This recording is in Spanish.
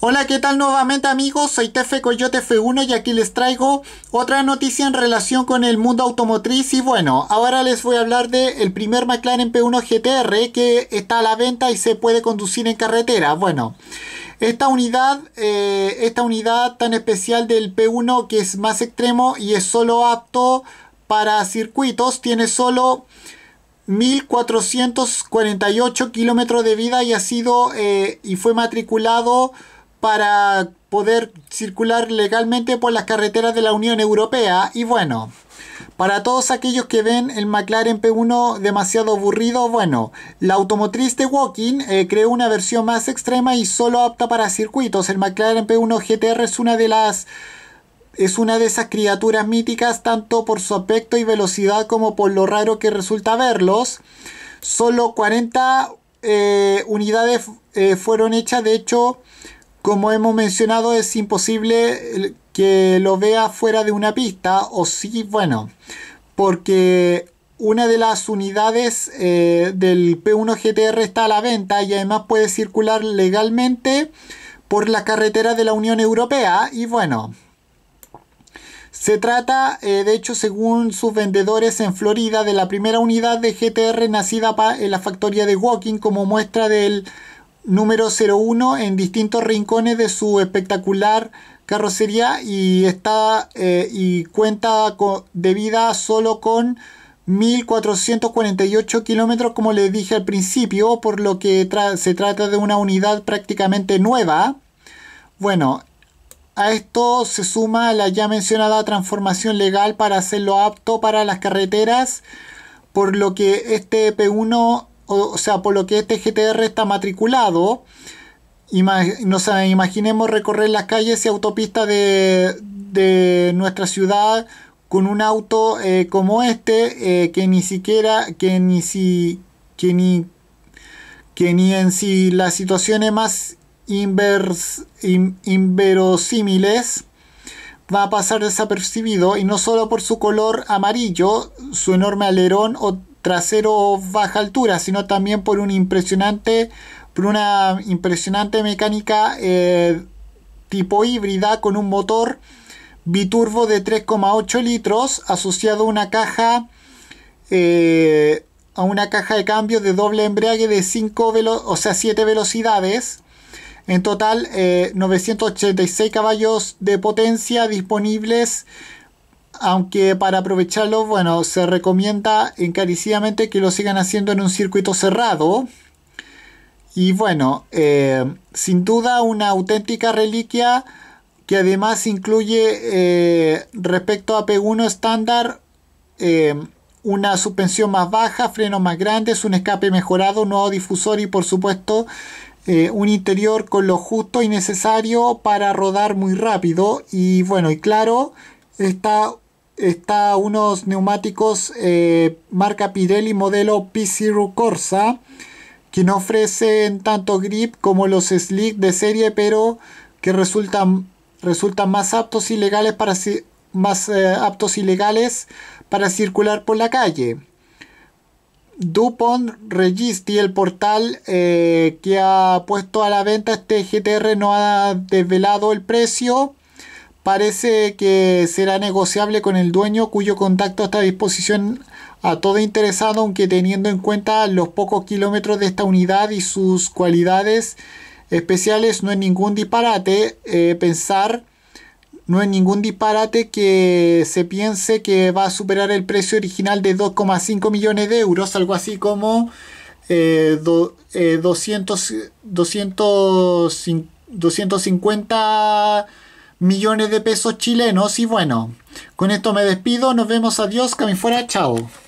Hola, ¿qué tal nuevamente amigos? Soy Tefe Coyote F1 y aquí les traigo otra noticia en relación con el mundo automotriz y bueno, ahora les voy a hablar del el primer McLaren P1 GTR que está a la venta y se puede conducir en carretera. Bueno, esta unidad, eh, esta unidad tan especial del P1 que es más extremo y es solo apto para circuitos, tiene solo 1448 kilómetros de vida y ha sido eh, y fue matriculado para poder circular legalmente por las carreteras de la Unión Europea. Y bueno, para todos aquellos que ven el McLaren P1 demasiado aburrido, bueno, la automotriz de Walking eh, creó una versión más extrema y solo apta para circuitos. El McLaren P1 GTR es una de las es una de esas criaturas míticas tanto por su aspecto y velocidad como por lo raro que resulta verlos. Solo 40 eh, unidades eh, fueron hechas, de hecho, como hemos mencionado, es imposible eh, que lo vea fuera de una pista, o sí, bueno, porque una de las unidades eh, del P1 GTR está a la venta y además puede circular legalmente por las carreteras de la Unión Europea. Y bueno, se trata, eh, de hecho, según sus vendedores en Florida, de la primera unidad de GTR nacida en la factoría de Walking como muestra del número 01 en distintos rincones de su espectacular carrocería y, está, eh, y cuenta de vida solo con 1.448 kilómetros como les dije al principio, por lo que se trata de una unidad prácticamente nueva. Bueno, a esto se suma la ya mencionada transformación legal para hacerlo apto para las carreteras, por lo que este P1 o, sea, por lo que este GTR está matriculado, no imaginemos recorrer las calles y autopistas de, nuestra ciudad con un auto eh, como este eh, que ni siquiera que ni si que ni que ni en si las situaciones más inverosímiles va a pasar desapercibido y no solo por su color amarillo, su enorme alerón o trasero baja altura, sino también por un impresionante, por una impresionante mecánica eh, tipo híbrida con un motor biturbo de 3,8 litros asociado a una caja eh, a una caja de cambio de doble embrague de 5 velo o sea 7 velocidades en total 986 eh, caballos de potencia disponibles aunque para aprovecharlo, bueno, se recomienda encarecidamente que lo sigan haciendo en un circuito cerrado. Y bueno, eh, sin duda una auténtica reliquia que además incluye eh, respecto a P1 estándar eh, una suspensión más baja, frenos más grandes, un escape mejorado, un nuevo difusor y por supuesto un interior con lo justo y necesario para rodar muy rápido y bueno y claro está está unos neumáticos eh, marca Pirelli modelo P0 Corsa, que no ofrecen tanto grip como los slick de serie, pero que resultan, más aptos y legales para más eh, aptos para circular por la calle. Dupont Registry, el portal eh, que ha puesto a la venta este GTR, no ha desvelado el precio parece que será negociable con el dueño cuyo contacto está a disposición a todo interesado, aunque teniendo en cuenta los pocos kilómetros de esta unidad y sus cualidades especiales, no es ningún disparate eh, pensar, no es ningún disparate que se piense que va a superar el precio original de 2,5 millones de euros, algo así como 200, 200, 250 millones de pesos chilenos. Y bueno, con esto me despido. Nos vemos. Adiós. Camin fuera. Chao.